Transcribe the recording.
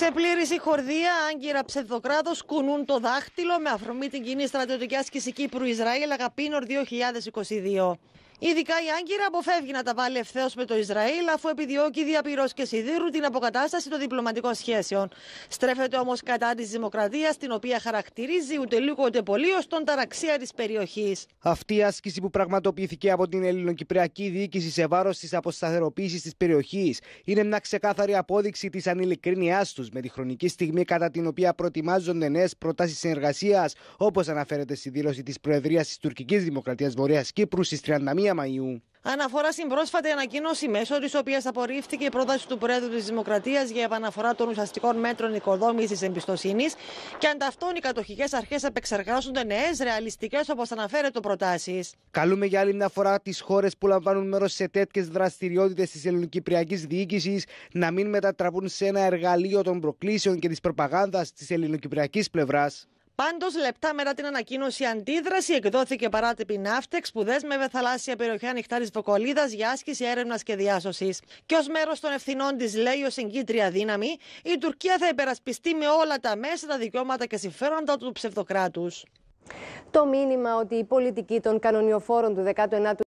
Ξεπλήρηση χορδία, άγκυρα ψευδοκράτος, κουνούν το δάχτυλο με αφρομή την κοινή στρατιωτική άσκηση Κύπρου Ισραήλ Αγαπίνορ 2022. Ειδικά η Άγκυρα αποφεύγει να τα βάλει ευθέως με το Ισραήλ, αφού επιδιώκει διαπυρός και σιδήρου την αποκατάσταση των διπλωματικών σχέσεων. Στρέφεται όμως κατά της δημοκρατίας, την οποία χαρακτηρίζει ούτε λίγο ούτε πολύ ως τον ταραξία της περιοχής. Αυτή η άσκηση που πραγματοποιήθηκε από την ελληνοκυπριακή διοίκηση σε βάρος της αποσταθεροποίησης της περιοχής είναι μια ξεκάθαρη απόδειξη της ανηλικρίνειά τους με τη χρονική στιγμή κατά την οποία προετοιμάζονται νέες προτάσεις συνεργασίας, όπως αναφέρεται στη δήλωση της Προεδρίας της Τουρκικής Δημοκρατίας Βορεια Κύπρου στις 31 Μαΐου. Αναφορά στην πρόσφατη ανακοίνωση μέσω της οποίας απορρίφθηκε η πρόταση του Προέδρου της Δημοκρατίας για επαναφορά των ουσιαστικών μέτρων οικοδόμησης εμπιστοσύνης και ανταυτών οι κατοχικές αρχές επεξεργάζονται νέες ρεαλιστικές όπως αναφέρεται προτάσεις. Καλούμε για άλλη μια φορά τις χώρες που λαμβάνουν μέρος σε τέτοιες δραστηριότητες της ελληνοκυπριακής διοίκησης να μην μετατραπούν σε ένα εργαλείο των προκλήσεων και της προπαγάνδας της ελληνοκυπριακής πλευράς. Πάντως, λεπτά μετά την ανακοίνωση, αντίδραση εκδόθηκε παρά την ναύτεξ που δέσμευε θαλάσσια περιοχή ανοιχτά τη Βοκολίδας για άσκηση έρευνας και διάσωσης. Και ως μέρος των ευθυνών της, λέει ο συγκίτρια δύναμη, η Τουρκία θα υπερασπιστεί με όλα τα μέσα τα δικαιώματα και συμφέροντα του ψευδοκράτους. Το μήνυμα ότι η πολιτική των κανονιοφόρων του 19ου